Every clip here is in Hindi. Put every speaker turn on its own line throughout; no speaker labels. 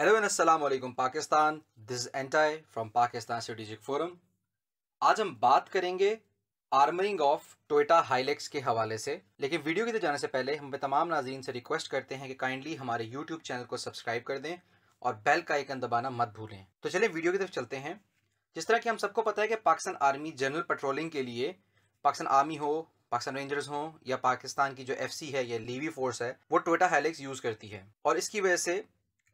हेलो एंड अस्सलाम वालेकुम पाकिस्तान दिस एंटाई फ्रॉम पाकिस्तान स्ट्रेटेजिक फोरम आज हम बात करेंगे आर्मरिंग ऑफ टोयोटा हाइलेक्स के हवाले से लेकिन वीडियो की तरफ जाने से पहले हम तमाम नाजीन से रिक्वेस्ट करते हैं कि काइंडली हमारे यूट्यूब चैनल को सब्सक्राइब कर दें और बेल का आइकन दबाना मत भूलें तो चलिए वीडियो की तरफ चलते हैं जिस तरह कि हम सबको पता है कि पाकिस्तान आर्मी जनरल पेट्रोलिंग के लिए पाकिस्तान आर्मी हो पाकिस्तान रेंजर्स हों या पाकिस्तान की जो एफ है या लीवी फोर्स है वो टोयोटा हाइलेक्स यूज़ करती है और इसकी वजह से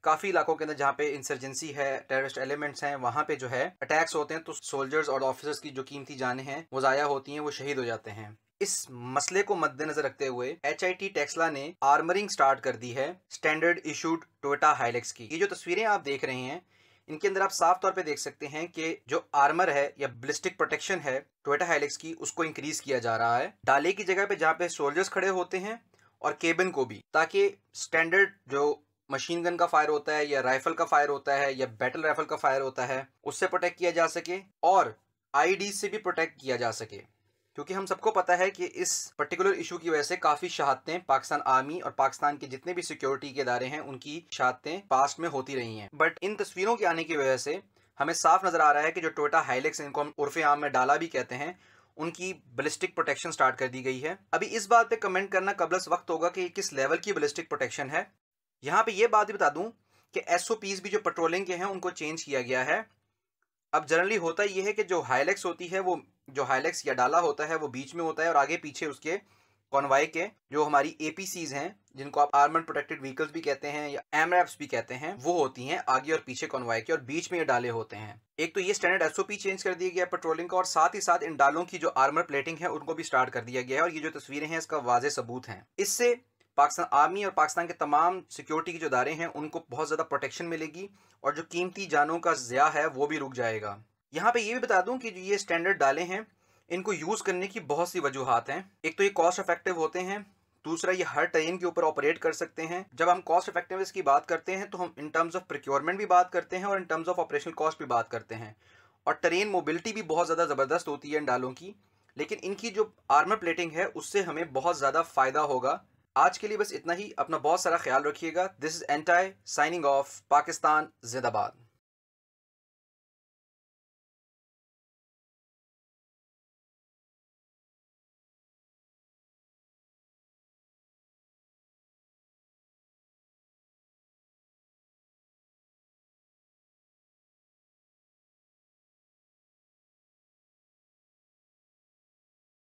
काफ़ी इलाकों के अंदर जहाँ पे इंसर्जेंसी है टेररिस्ट एलिमेंट्स हैं वहां पे जो है अटैक्स होते हैं तो सोल्जर्स और ऑफिसर्स की जो कीमती जाने हैं वो ज़ाया होती हैं वो शहीद हो जाते हैं इस मसले को मद्देनजर रखते हुए एच आई टी टेक्सला ने आर्मरिंग स्टार्ट कर दी है स्टैंडर्ड इशूड टोयोटा हाइलेक्स की ये जो तस्वीरें आप देख रहे हैं इनके अंदर आप साफ तौर पे देख सकते हैं कि जो आर्मर है या ब्लिस्टिक प्रोटेक्शन है टोयोटा हाइलेक्स की उसको इंक्रीज किया जा रहा है डाले की जगह पे जहाँ पे सोल्जर्स खड़े होते हैं और केबिन को भी ताकि स्टैंडर्ड जो मशीन गन का फायर होता है या राइफल का फायर होता है या बैटल राइफल का फायर होता है उससे प्रोटेक्ट किया जा सके और आईडी से भी प्रोटेक्ट किया जा सके क्योंकि हम सबको पता है कि इस पर्टिकुलर इशू की वजह से काफ़ी शहादतें पाकिस्तान आर्मी और पाकिस्तान के जितने भी सिक्योरिटी के इदारे हैं उनकी शहादतें पास्ट में होती रही हैं बट इन तस्वीरों के आने की वजह से हमें साफ नज़र आ रहा है कि जो टोयोटा हाइलेक्स इनको हम उर्फ आम में डाला भी कहते हैं उनकी बलिस्टिक प्रोटेक्शन स्टार्ट कर दी गई है अभी इस बात पे कमेंट करना कबलस वक्त होगा कि किस लेवल की बलिस्टिक प्रोटेक्शन है यहाँ पे ये बात भी बता दूं कि एसओपीज भी जो पेट्रोलिंग के हैं उनको चेंज किया गया है अब जनरली होता यह है कि जो हाईलेक्स होती है वो जो हाईलेक्स या डाला होता है वो बीच में होता है और आगे पीछे उसके कॉन्वाई के जो हमारी एपीसीज हैं जिनको आप आर्म प्रोटेक्टेड व्हीकल्स भी कहते हैं या एम भी कहते हैं वो होती हैं आगे और पीछे कॉन्वाई के और बीच में ये डाले होते हैं एक तो ये स्टैंडर्ड एसओपी चेंज कर दिया गया पेट्रोलिंग का और साथ ही साथ इन डालों की जो आर्मर प्लेटिंग है उनको भी स्टार्ट कर दिया गया है और ये जो तस्वीरें हैं इसका वाजे सबूत है इससे पाकिस्तान आर्मी और पाकिस्तान के तमाम सिक्योरिटी के जो इदारे हैं उनको बहुत ज़्यादा प्रोटेक्शन मिलेगी और जो कीमती जानों का ज़िया है वो भी रुक जाएगा यहाँ पे ये भी बता दूँ कि ये स्टैंडर्ड डाले हैं इनको यूज़ करने की बहुत सी वजूहत हैं एक तो ये कॉस्ट इफेक्टिव होते हैं दूसरा ये हर ट्रेन के ऊपर ऑपरेट कर सकते हैं जब हम कॉस्ट इफेक्टिवनेस की बात करते हैं तो हम इन टर्म्स ऑफ प्रिक्योरमेंट भी बात करते हैं और in terms of operational cost भी बात करते हैं और ट्रेन मोबिलिटी भी बहुत ज़्यादा ज़बरदस्त होती है इन डालों की लेकिन इनकी जो आर्मर प्लेटिंग है उससे हमें बहुत ज़्यादा फ़ायदा होगा आज के लिए बस इतना ही अपना बहुत सारा ख्याल रखिएगा दिस इज एंटाई साइनिंग ऑफ पाकिस्तान जिंदाबाद